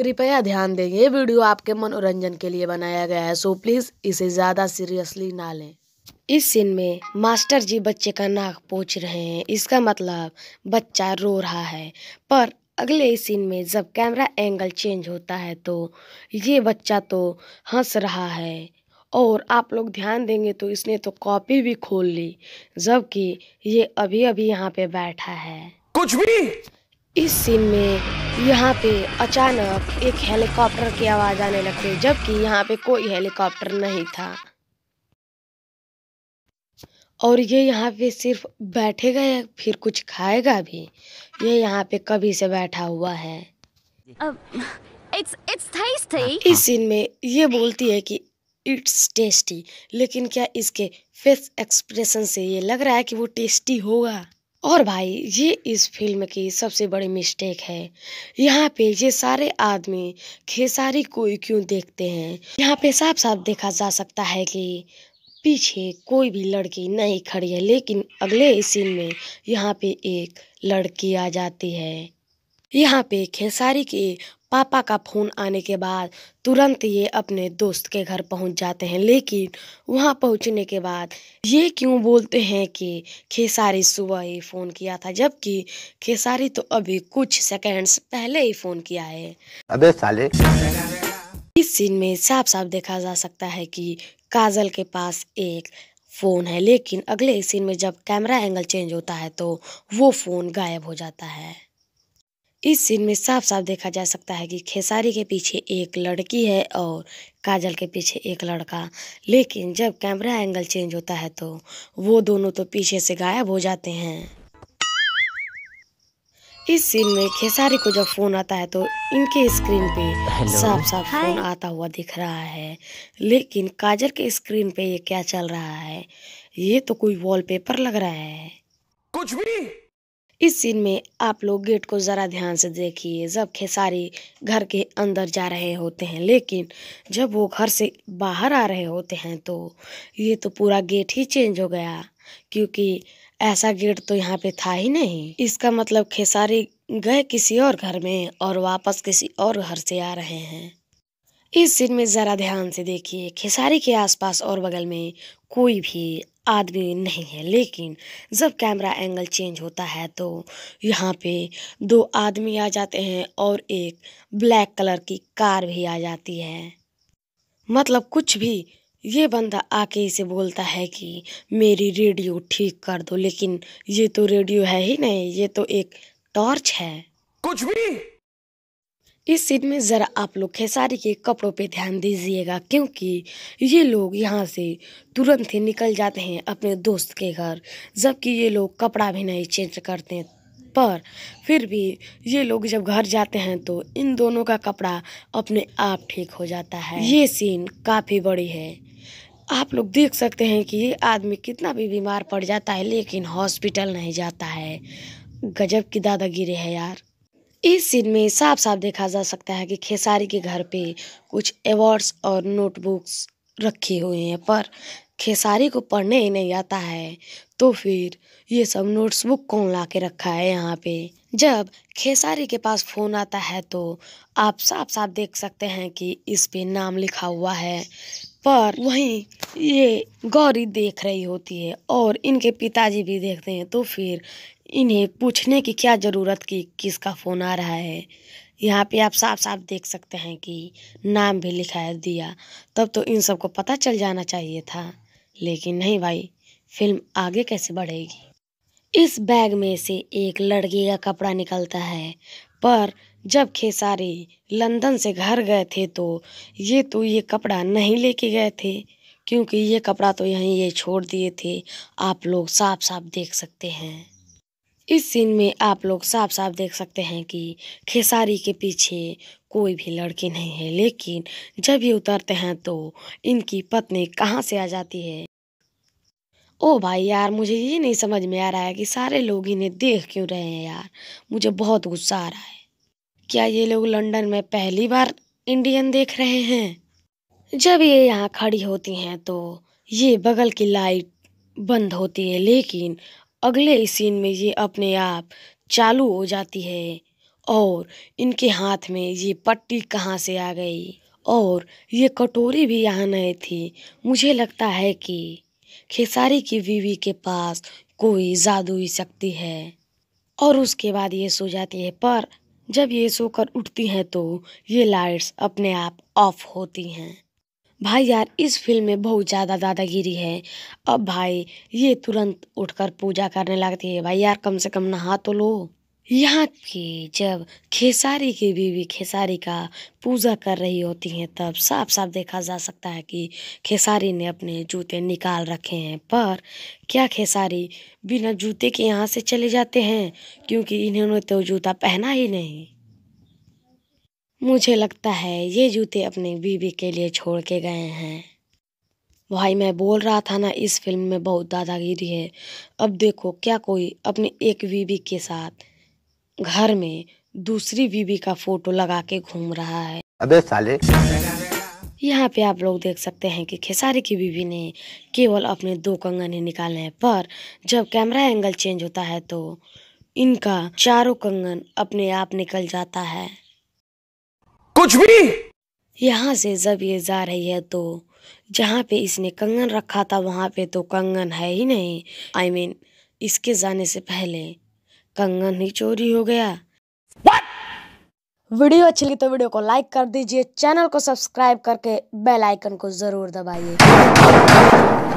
कृपया ध्यान दें ये वीडियो आपके मनोरंजन के लिए बनाया गया है सो प्लीज़ इसे ज़्यादा सीरियसली ना लें इस सीन में मास्टर जी बच्चे का नाक पोछ रहे हैं इसका मतलब बच्चा रो रहा है पर अगले सीन में जब कैमरा एंगल चेंज होता है तो ये बच्चा तो हंस रहा है और आप लोग ध्यान देंगे तो इसने तो कॉपी भी खोल ली जबकि ये अभी अभी यहाँ पे बैठा है कुछ भी इस सीन में यहाँ पे अचानक एक हेलीकॉप्टर की आवाज़ आने लगी जबकि यहाँ पे कोई हेलीकॉप्टर नहीं था और ये यहाँ पे सिर्फ बैठेगा या फिर कुछ खाएगा भी ये यहाँ पे कभी से बैठा हुआ है इट्स इट्स इस सीन में ये बोलती है कि इट्स टेस्टी लेकिन क्या इसके फेस एक्सप्रेशन से ये लग रहा है कि वो टेस्टी होगा और भाई ये इस फिल्म की सबसे बड़ी मिस्टेक है यहाँ पे ये सारे आदमी खेसारी को क्यों देखते हैं यहाँ पे साफ साफ देखा जा सकता है कि पीछे कोई भी लड़की नहीं खड़ी है लेकिन अगले सीन में यहाँ पे एक लड़की आ जाती है यहाँ पे खेसारी के पापा का फ़ोन आने के बाद तुरंत ये अपने दोस्त के घर पहुंच जाते हैं लेकिन वहां पहुंचने के बाद ये क्यों बोलते हैं कि खेसारी सुबह ही फ़ोन किया था जबकि खेसारी तो अभी कुछ सेकंड्स पहले ही फ़ोन किया है अबे साले इस सीन में साफ साफ देखा जा सकता है कि काजल के पास एक फ़ोन है लेकिन अगले सीन में जब कैमरा एंगल चेंज होता है तो वो फ़ोन गायब हो जाता है इस सीन में साफ साफ देखा जा सकता है कि खेसारी के पीछे एक लड़की है और काजल के पीछे एक लड़का लेकिन जब कैमरा एंगल चेंज होता है तो वो दोनों तो पीछे से गायब हो जाते हैं इस सीन में खेसारी को जब फोन आता है तो इनके स्क्रीन पे साफ साफ फोन आता हुआ दिख रहा है लेकिन काजल के स्क्रीन पे ये क्या चल रहा है ये तो कोई वॉलपेपर लग रहा है कुछ भी इस सीन में आप लोग गेट को ज़रा ध्यान से देखिए जब खेसारी घर के अंदर जा रहे होते हैं लेकिन जब वो घर से बाहर आ रहे होते हैं तो ये तो पूरा गेट ही चेंज हो गया क्योंकि ऐसा गेट तो यहाँ पे था ही नहीं इसका मतलब खेसारी गए किसी और घर में और वापस किसी और घर से आ रहे हैं इस सीन में ज़रा ध्यान से देखिए खेसारी के आसपास और बगल में कोई भी आदमी नहीं है लेकिन जब कैमरा एंगल चेंज होता है तो यहाँ पे दो आदमी आ जाते हैं और एक ब्लैक कलर की कार भी आ जाती है मतलब कुछ भी ये बंदा आके इसे बोलता है कि मेरी रेडियो ठीक कर दो लेकिन ये तो रेडियो है ही नहीं ये तो एक टॉर्च है कुछ भी इस सीट में ज़रा आप लोग खेसारी के कपड़ों पे ध्यान दीजिएगा क्योंकि ये लोग यहाँ से तुरंत ही निकल जाते हैं अपने दोस्त के घर जबकि ये लोग कपड़ा भी नहीं चेंज करते हैं पर फिर भी ये लोग जब घर जाते हैं तो इन दोनों का कपड़ा अपने आप ठीक हो जाता है ये सीन काफ़ी बड़ी है आप लोग देख सकते हैं कि ये आदमी कितना भी बीमार पड़ जाता है लेकिन हॉस्पिटल नहीं जाता है गजब की दादागिरी है यार इस सीन में साफ साफ देखा जा सकता है कि खेसारी के घर पे कुछ अवार्ड्स और नोटबुक्स रखे हुए हैं पर खेसारी को पढ़ने ही नहीं आता है तो फिर ये सब नोट्स बुक कौन ला के रखा है यहाँ पे जब खेसारी के पास फ़ोन आता है तो आप साफ साफ देख सकते हैं कि इस पे नाम लिखा हुआ है पर वहीं ये गौरी देख रही होती है और इनके पिताजी भी देखते हैं तो फिर इन्हें पूछने की क्या ज़रूरत कि किसका फ़ोन आ रहा है यहाँ पे आप साफ साफ देख सकते हैं कि नाम भी लिखा है दिया तब तो इन सबको पता चल जाना चाहिए था लेकिन नहीं भाई फिल्म आगे कैसे बढ़ेगी इस बैग में से एक लड़की का कपड़ा निकलता है पर जब खेसारी लंदन से घर गए थे तो ये तो ये कपड़ा नहीं लेके गए थे क्योंकि ये कपड़ा तो यहीं ये छोड़ दिए थे आप लोग साफ साफ देख सकते हैं इस सीन में आप लोग साफ साफ देख सकते हैं कि खेसारी के पीछे कोई भी लड़की नहीं है लेकिन जब ये उतरते हैं तो इनकी पत्नी कहाँ से आ जाती है ओ भाई यार मुझे ये नहीं समझ में आ रहा है कि सारे लोग इन्हें देख क्यों रहे हैं यार मुझे बहुत गुस्सा आ रहा है क्या ये लोग लंदन में पहली बार इंडियन देख रहे हैं जब ये यहाँ खड़ी होती हैं तो ये बगल की लाइट बंद होती है लेकिन अगले ही सीन में ये अपने आप चालू हो जाती है और इनके हाथ में ये पट्टी कहाँ से आ गई और ये कटोरी भी यहाँ नहीं थी मुझे लगता है कि खेसारी की बीवी के पास कोई जादुई शक्ति है और उसके बाद ये सो जाती है पर जब ये सोकर उठती हैं तो ये लाइट्स अपने आप ऑफ होती हैं भाई यार इस फ़िल्म में बहुत ज़्यादा दादागिरी है अब भाई ये तुरंत उठकर पूजा करने लगती है भाई यार कम से कम नहा तो लो यहाँ के जब खेसारी की बीवी खेसारी का पूजा कर रही होती हैं तब साफ साफ देखा जा सकता है कि खेसारी ने अपने जूते निकाल रखे हैं पर क्या खेसारी बिना जूते के यहाँ से चले जाते हैं क्योंकि इन्होंने तो जूता पहना ही नहीं मुझे लगता है ये जूते अपनी बीवी के लिए छोड़ के गए हैं भाई मैं बोल रहा था ना इस फिल्म में बहुत दादागिरी है अब देखो क्या कोई अपनी एक बीवी के साथ घर में दूसरी बीवी का फोटो लगा के घूम रहा है अबे साले यहाँ पे आप लोग देख सकते हैं कि खेसारी की बीवी ने केवल अपने दो कंगन ही निकाले हैं पर जब कैमरा एंगल चेंज होता है तो इनका चारों कंगन अपने आप निकल जाता है कुछ भी यहाँ से जब ये जा रही है तो जहाँ पे इसने कंगन रखा था वहाँ पे तो कंगन है ही नहीं आई I मीन mean, इसके जाने से पहले कंगन ही चोरी हो गया What? वीडियो अच्छी लगी तो वीडियो को लाइक कर दीजिए चैनल को सब्सक्राइब करके बेल आइकन को ज़रूर दबाइए